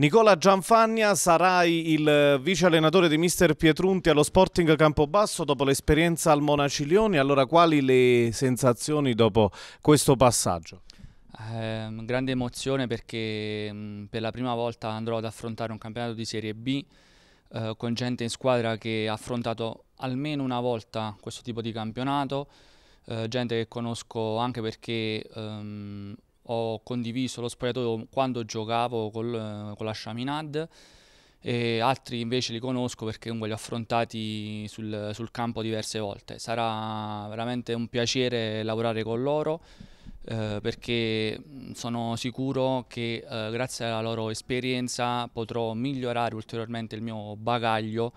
Nicola Gianfagna sarai il eh, vice allenatore di mister Pietrunti allo Sporting Campobasso dopo l'esperienza al Monaciglioni, allora quali le sensazioni dopo questo passaggio? Eh, grande emozione perché mh, mm, per la prima volta andrò ad affrontare un campionato di Serie B eh, con gente in squadra che ha affrontato almeno una volta questo tipo di campionato, eh, gente che conosco anche perché ehm, ho condiviso lo spogliatoio quando giocavo col, con la Chaminade e altri invece li conosco perché comunque li ho affrontati sul, sul, campo diverse volte. Sarà veramente un piacere lavorare con loro eh, perché sono sicuro che eh, grazie alla loro esperienza potrò migliorare ulteriormente il mio bagaglio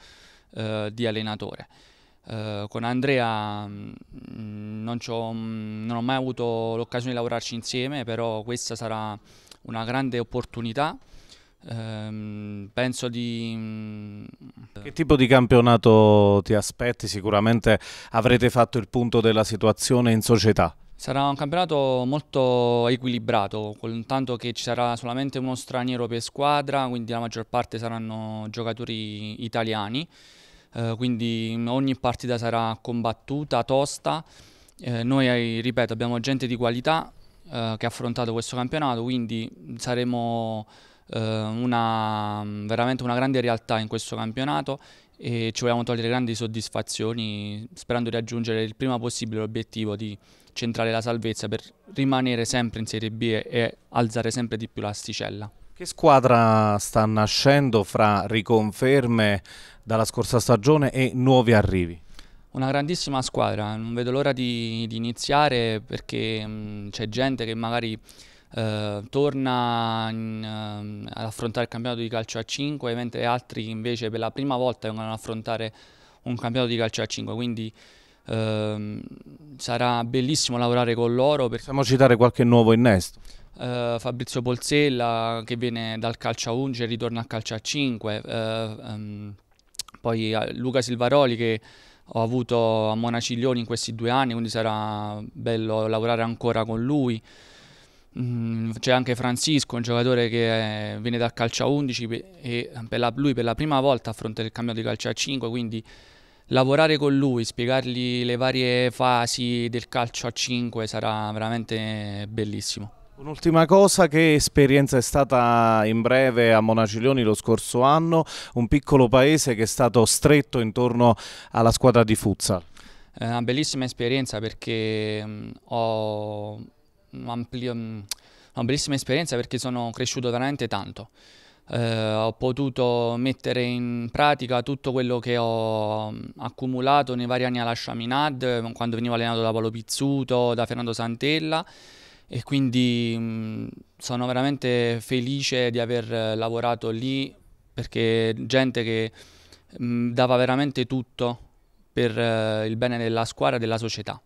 eh, di allenatore. Eh, con Andrea mh, mm, non, mh, mm, non, ho mai avuto l'occasione di lavorarci insieme, però questa sarà una grande opportunità. Um, penso di... Mm, che tipo di campionato ti aspetti? Sicuramente avrete fatto il punto della situazione in società. Sarà un campionato molto equilibrato, tanto che ci sarà solamente uno straniero per squadra, quindi la maggior parte saranno giocatori italiani. Eh, quindi ogni partita sarà combattuta, tosta. Eh, noi, eh, ripeto, abbiamo gente di qualità eh, che ha affrontato questo campionato, quindi saremo eh, una, veramente una grande realtà in questo campionato e ci vogliamo togliere grandi soddisfazioni sperando di raggiungere il prima possibile l'obiettivo di centrare la salvezza per rimanere sempre in Serie B e alzare sempre di più l'asticella. Che squadra sta nascendo fra riconferme dalla scorsa stagione e nuovi arrivi? Una grandissima squadra, non vedo l'ora di, di, iniziare perché mm, c'è gente che magari eh, torna in, eh, ad affrontare il campionato di calcio a 5 mentre altri invece per la prima volta vengono ad affrontare un campionato di calcio a 5, quindi eh, sarà bellissimo lavorare con loro. Per... Possiamo citare qualche nuovo innesto? Uh, Fabrizio Polsella che viene dal calcio a 11 e ritorna al calcio a 5, uh, um, poi eh, Luca Silvaroli che ho avuto a Monaciglioni in questi due anni, quindi sarà bello lavorare ancora con lui. Mm, c'è anche Francisco, un giocatore che eh, viene dal calcio a 11 e per la, lui per la prima volta affronta il cambio di calcio a 5, quindi lavorare con lui, spiegargli le varie fasi del calcio a 5 sarà veramente bellissimo. Un'ultima cosa, che esperienza è stata in breve a Monaciglioni lo scorso anno, un piccolo paese che è stato stretto intorno alla squadra di futsal? Eh, una bellissima esperienza perché mm, ho mm, una bellissima esperienza perché sono cresciuto veramente tanto. Eh, ho potuto mettere in pratica tutto quello che ho mm, accumulato nei vari anni alla Chaminade, quando venivo allenato da Paolo Pizzuto, da Fernando Santella e quindi mh, mm, sono veramente felice di aver eh, lavorato lì perché gente che mh, mm, dava veramente tutto per uh, il bene della squadra e della società.